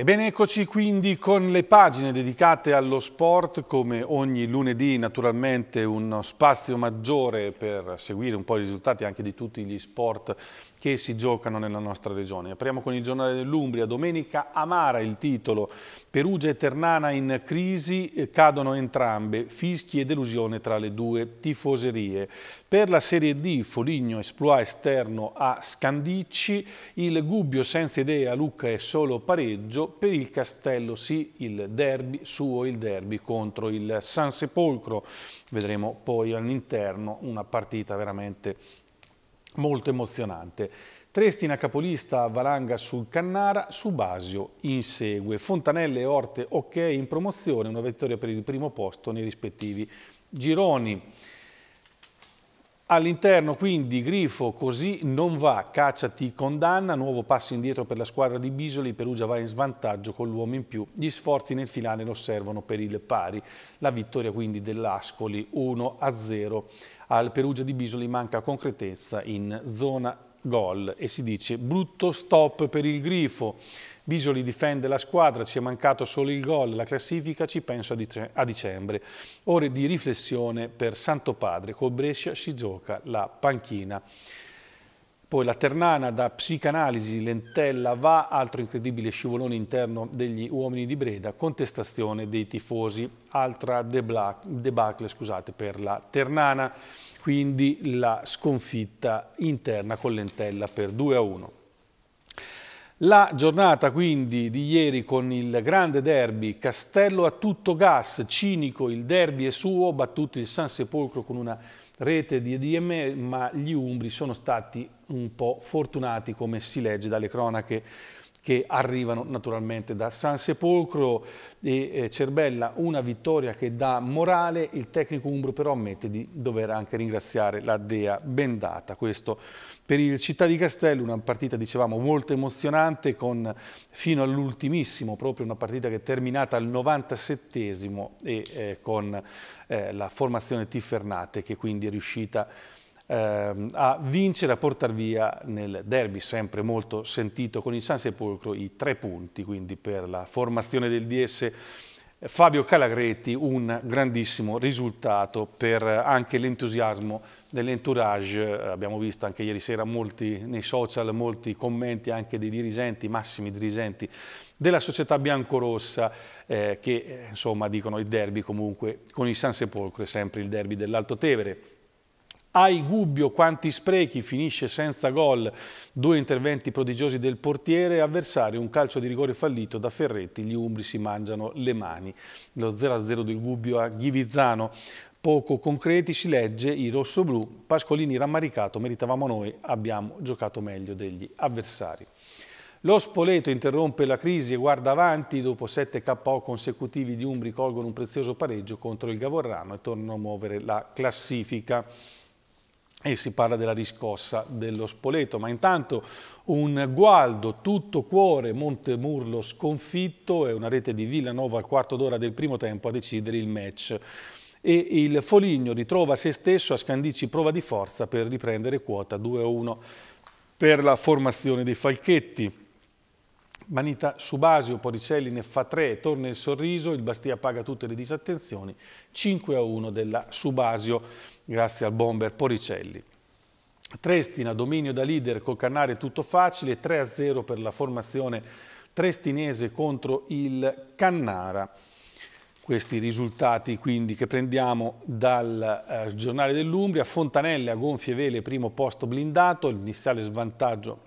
Ebbene, eccoci quindi con le pagine dedicate allo sport, come ogni lunedì naturalmente uno spazio maggiore per seguire un po' i risultati anche di tutti gli sport che si giocano nella nostra regione. Apriamo con il giornale dell'Umbria, domenica amara il titolo, Perugia e Ternana in crisi, eh, cadono entrambe, fischi e delusione tra le due tifoserie. Per la Serie D Foligno esploa esterno a Scandicci, il Gubbio senza idea Lucca è solo pareggio, per il Castello sì il derby, suo il derby contro il San Sepolcro, vedremo poi all'interno una partita veramente molto emozionante. Trestina capolista valanga sul Cannara, Subasio insegue. Fontanelle e Orte ok in promozione, una vittoria per il primo posto nei rispettivi gironi. All'interno quindi Grifo così non va, cacciati condanna, nuovo passo indietro per la squadra di Bisoli, Perugia va in svantaggio con l'uomo in più, gli sforzi nel finale lo servono per il pari, la vittoria quindi dell'Ascoli 1-0 al Perugia di Bisoli manca concretezza in zona gol e si dice brutto stop per il grifo. Bisoli difende la squadra, ci è mancato solo il gol, la classifica ci penso a, dicembre. Ore di riflessione per Santo Padre, con Brescia si gioca la panchina. Poi la Ternana da psicanalisi, Lentella va, altro incredibile scivolone interno degli uomini di Breda, contestazione dei tifosi, altra debacle scusate, per la Ternana, quindi la sconfitta interna con Lentella per 2 a 1. La giornata quindi di ieri con il grande derby, Castello a tutto gas, cinico, il derby è suo, battuto il San Sepolcro con una rete di EDM, ma gli Umbri sono stati un po' fortunati come si legge dalle cronache che arrivano naturalmente da San Sepolcro e eh, Cerbella, una vittoria che dà morale, il tecnico Umbro però ammette di dover anche ringraziare la Dea Bendata, questo per il Città di Castello, una partita dicevamo molto emozionante con fino all'ultimissimo, proprio una partita che è terminata al 97esimo e eh, con eh, la formazione Tiffernate che quindi è riuscita a ehm, a vincere, a portare via nel derby, sempre molto sentito con il San Sepolcro, i tre punti, quindi per la formazione del DS Fabio Calagretti, un grandissimo risultato per eh, anche l'entusiasmo dell'entourage, eh, abbiamo visto anche ieri sera molti, nei social molti commenti anche dei dirigenti, massimi dirigenti della società biancorossa eh, che eh, insomma dicono il derby comunque con il San Sepolcro è sempre il derby dell'Alto Tevere ai Gubbio quanti sprechi, finisce senza gol, due interventi prodigiosi del portiere, avversario, un calcio di rigore fallito da Ferretti, gli Umbri si mangiano le mani. Lo 0-0 del Gubbio a Ghivizzano, poco concreti, si legge i rossoblù, Pascolini rammaricato, meritavamo noi, abbiamo giocato meglio degli avversari. Lo Spoleto interrompe la crisi e guarda avanti, dopo 7 KO consecutivi di Umbri colgono un prezioso pareggio contro il Gavorrano e tornano a muovere la classifica e si parla della riscossa dello Spoleto, ma intanto un gualdo tutto cuore, Montemurlo sconfitto e una rete di Villanova al quarto d'ora del primo tempo a decidere il match e il Foligno ritrova se stesso a Scandici prova di forza per riprendere quota 2-1 per la formazione dei Falchetti. Manita Subasio, Poricelli ne fa tre, torna il sorriso, il Bastia paga tutte le disattenzioni, 5 a 1 della Subasio grazie al bomber Poricelli. Trestina, dominio da leader, col Canare tutto facile, 3 a 0 per la formazione trestinese contro il Cannara. Questi risultati quindi che prendiamo dal eh, giornale dell'Umbria, Fontanelle a gonfie vele primo posto blindato, l'iniziale svantaggio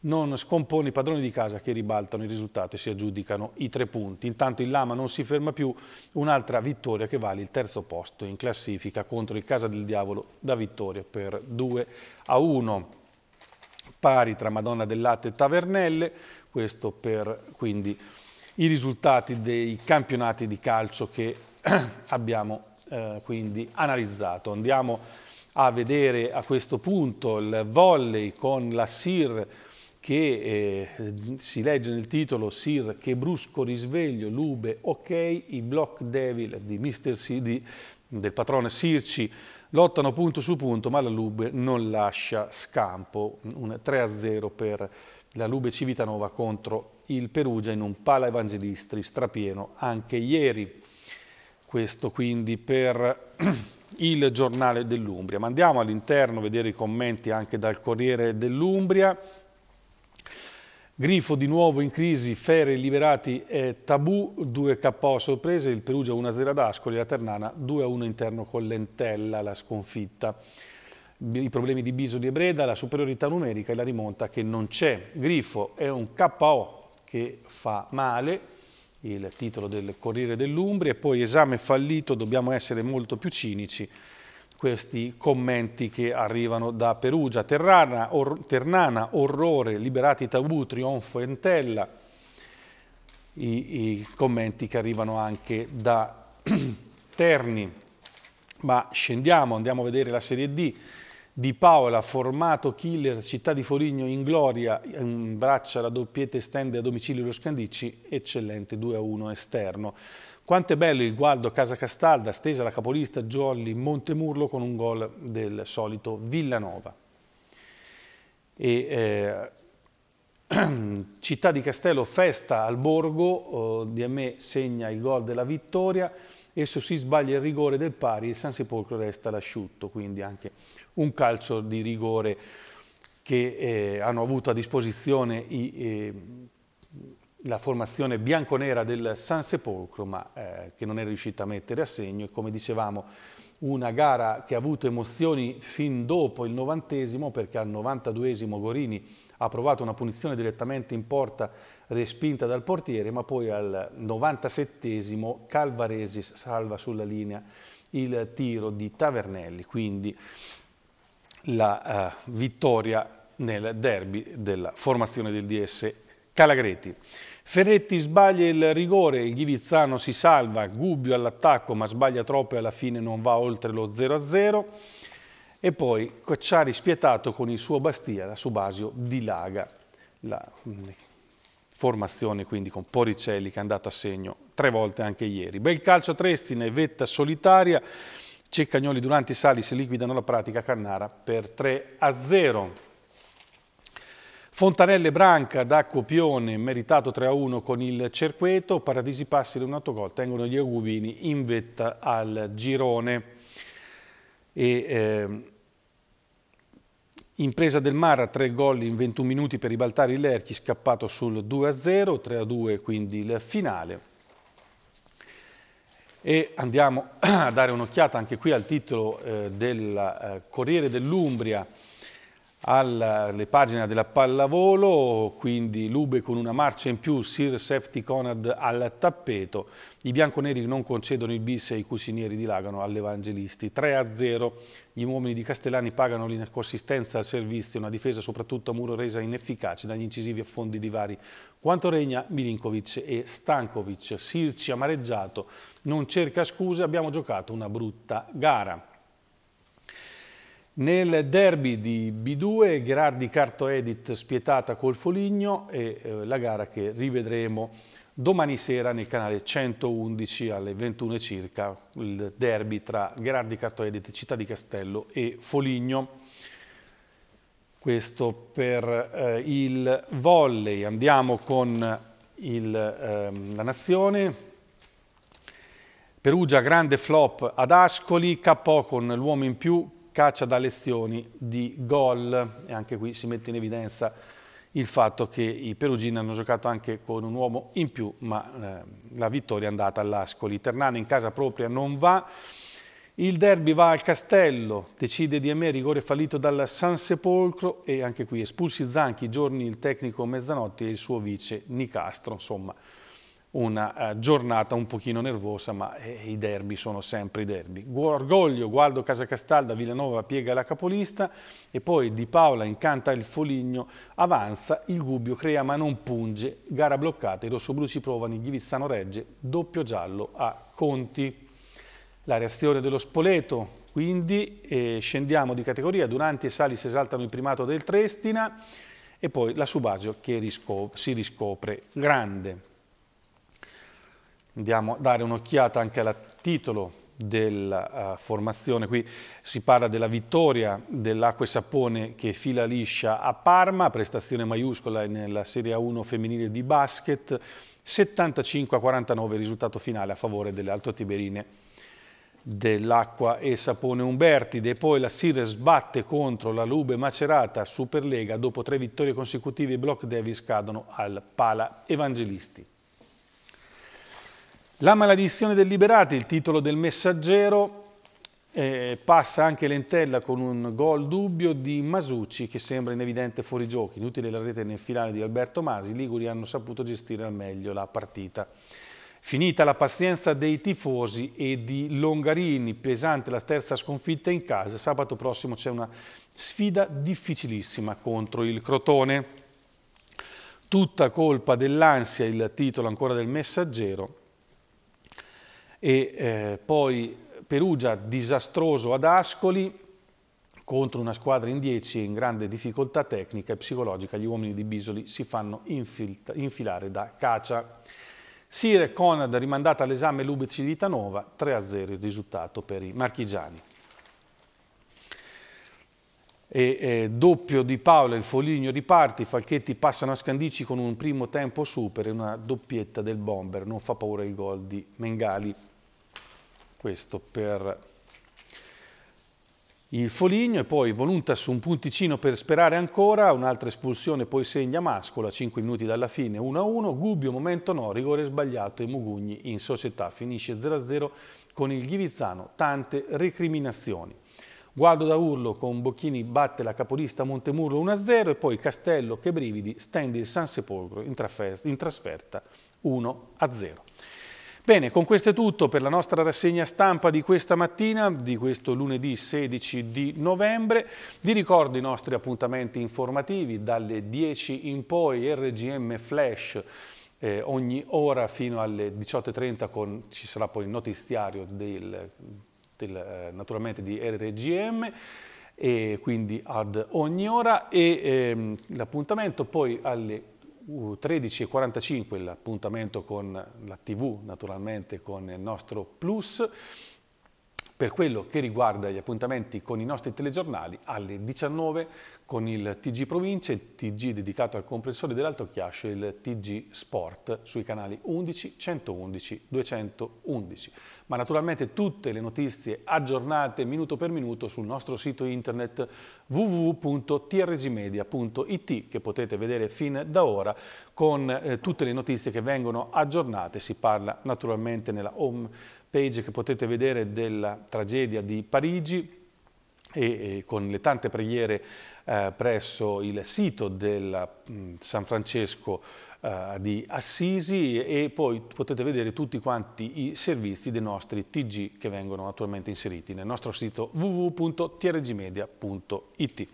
non scompone i padroni di casa che ribaltano il risultato e si aggiudicano i tre punti. Intanto il Lama non si ferma più, un'altra vittoria che vale il terzo posto in classifica contro il Casa del Diavolo da vittoria per 2 a 1. Pari tra Madonna del Latte e Tavernelle, questo per quindi i risultati dei campionati di calcio che abbiamo eh, quindi analizzato. Andiamo a vedere a questo punto il volley con la SIR che eh, si legge nel titolo Sir che brusco risveglio, Lube, ok, i Block Devil di Mr. CD, del patrone Sirci lottano punto su punto ma la Lube non lascia scampo, un 3-0 per la Lube Civitanova contro il Perugia in un pala evangelistri strapieno anche ieri. Questo quindi per il giornale dell'Umbria. Ma andiamo all'interno a vedere i commenti anche dal Corriere dell'Umbria. Grifo di nuovo in crisi, Fere liberati e Tabù, 2 KO sorprese, il Perugia 1-0 ad Ascoli, la Ternana 2-1 interno con Lentella, la sconfitta. I problemi di Biso di Ebreda, la superiorità numerica e la rimonta che non c'è. Grifo è un KO che fa male, il titolo del Corriere dell'Umbria, e poi esame fallito, dobbiamo essere molto più cinici questi commenti che arrivano da Perugia. Terrana, or, Ternana, orrore, liberati tabù, trionfo entella. I, I commenti che arrivano anche da Terni. Ma scendiamo, andiamo a vedere la Serie D. Di Paola, formato killer, città di Foligno in gloria, in braccia la doppietta estende a domicilio lo Scandicci, eccellente 2-1 esterno. Quanto è bello il Gualdo Casa Castalda, stesa la capolista Giolli Montemurlo con un gol del solito Villanova. E, eh, città di Castello, festa al Borgo, eh, di me segna il gol della vittoria, esso si sbaglia il rigore del pari e San Sepolcro resta l'asciutto, quindi anche un calcio di rigore che eh, hanno avuto a disposizione i, eh, la formazione bianconera del San Sepolcro, ma eh, che non è riuscita a mettere a segno. E come dicevamo, una gara che ha avuto emozioni fin dopo il novantesimo, perché al 92 esimo Gorini ha provato una punizione direttamente in porta respinta dal portiere, ma poi al 97esimo Calvaresi salva sulla linea il tiro di Tavernelli, quindi la uh, vittoria nel derby della formazione del DS Calagreti. Ferretti sbaglia il rigore, il Ghivizzano si salva, Gubbio all'attacco ma sbaglia troppo e alla fine non va oltre lo 0-0 e poi Cocciari spietato con il suo Bastia, la Subasio dilaga la formazione quindi con Poricelli che è andato a segno tre volte anche ieri. Bel calcio a Trestine, vetta solitaria, Ceccagnoli durante i sali si liquidano la pratica Cannara per 3 a 0. Fontanelle Branca da Copione, meritato 3 a 1 con il Cerqueto, Paradisi Passile un autogol, tengono gli Agubini in vetta al girone. E, eh, Impresa del Mara, tre gol in 21 minuti per ribaltare il Lerchi, scappato sul 2-0, 3-2 quindi il finale. E andiamo a dare un'occhiata anche qui al titolo eh, del eh, Corriere dell'Umbria, alle pagine della pallavolo, quindi Lube con una marcia in più, Sir Safety Conad al tappeto, i bianconeri non concedono il bis e i cucinieri dilagano all'Evangelisti, 3-0, gli uomini di Castellani pagano l'inconsistenza al servizio, una difesa soprattutto a muro resa inefficace dagli incisivi affondi di vari, quanto regna Milinkovic e Stankovic, Sirci amareggiato, non cerca scuse, abbiamo giocato una brutta gara. Nel derby di B2 Gerardi Carto Edit spietata col Foligno e eh, la gara che rivedremo domani sera nel canale 111 alle 21 circa, il derby tra Gerardi Carto Edit, Città di Castello e Foligno. Questo per eh, il volley. Andiamo con il, eh, la Nazione, Perugia grande flop ad Ascoli, KO con l'uomo in più, caccia da lezioni di gol e anche qui si mette in evidenza il fatto che i perugini hanno giocato anche con un uomo in più ma eh, la vittoria è andata all'Ascoli. Ternana in casa propria non va, il derby va al Castello, decide di Emè, rigore fallito dal San Sepolcro e anche qui espulsi Zanchi, giorni il tecnico Mezzanotti e il suo vice Nicastro, insomma una eh, giornata un pochino nervosa, ma eh, i derby sono sempre i derby. Orgoglio, Gualdo Casacastalda, Villanova piega la capolista e poi Di Paola incanta il Foligno, avanza, il Gubbio crea ma non punge, gara bloccata, i rossoblu ci provano, il Ghivizzano regge, doppio giallo a Conti. La reazione dello Spoleto, quindi eh, scendiamo di categoria, Duranti e si esaltano il primato del Trestina e poi la Subasio che riscop si riscopre grande andiamo a dare un'occhiata anche al titolo della uh, formazione. Qui si parla della vittoria dell'Acqua e Sapone che fila liscia a Parma, prestazione maiuscola nella Serie A1 femminile di basket, 75 49 risultato finale a favore delle Alto Tiberine dell'Acqua e Sapone Umbertide. E poi la Sire sbatte contro la Lube Macerata Superlega, dopo tre vittorie consecutive i Block Davis cadono al Pala Evangelisti. La maledizione del Liberati, il titolo del messaggero, eh, passa anche Lentella con un gol dubbio di Masucci che sembra in evidente fuorigioco. Inutile la rete nel finale di Alberto Masi, i Liguri hanno saputo gestire al meglio la partita. Finita la pazienza dei tifosi e di Longarini, pesante la terza sconfitta in casa, sabato prossimo c'è una sfida difficilissima contro il Crotone. Tutta colpa dell'ansia, il titolo ancora del messaggero, e eh, poi Perugia disastroso ad Ascoli contro una squadra in 10 in grande difficoltà tecnica e psicologica gli uomini di Bisoli si fanno infilare da Cacia. Sire Conad rimandata all'esame Lubic Civitanova 3-0 il risultato per i marchigiani. E, eh, doppio di Paolo il Foligno riparti, Falchetti passano a Scandici con un primo tempo super e una doppietta del bomber, non fa paura il gol di Mengali questo per il Foligno e poi Voluntas un punticino per sperare ancora, un'altra espulsione poi segna Mascola, 5 minuti dalla fine 1-1, Gubbio momento no, rigore sbagliato e Mugugni in società finisce 0-0 con il Ghivizzano, tante recriminazioni. Gualdo da Urlo con Bocchini batte la capolista Montemurlo 1-0 e poi Castello che brividi stende il San Sepolcro in, in trasferta 1-0. Bene, con questo è tutto per la nostra rassegna stampa di questa mattina, di questo lunedì 16 di novembre. Vi ricordo i nostri appuntamenti informativi dalle 10 in poi, RGM Flash, eh, ogni ora fino alle 18.30 con, ci sarà poi il notiziario del, del, eh, naturalmente di RGM e quindi ad ogni ora e ehm, l'appuntamento poi alle 13.45 l'appuntamento con la TV, naturalmente con il nostro Plus per quello che riguarda gli appuntamenti con i nostri telegiornali, alle 19 con il TG Provincia, il TG dedicato al comprensore dell'Alto Chiascio e il TG Sport sui canali 11, 111, 211. Ma naturalmente tutte le notizie aggiornate minuto per minuto sul nostro sito internet www.trgmedia.it che potete vedere fin da ora con eh, tutte le notizie che vengono aggiornate. Si parla naturalmente nella home page che potete vedere della tragedia di Parigi e, e con le tante preghiere eh, presso il sito del mh, mm, San Francesco eh, di Assisi e poi potete vedere tutti quanti i servizi dei nostri TG che vengono naturalmente inseriti nel nostro sito www.trgmedia.it.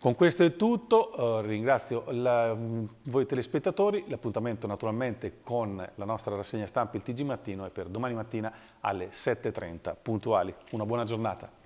Con questo è tutto, eh, ringrazio la, voi telespettatori, l'appuntamento naturalmente con la nostra rassegna stampa il TG Mattino è per domani mattina alle 7.30 puntuali. Una buona giornata.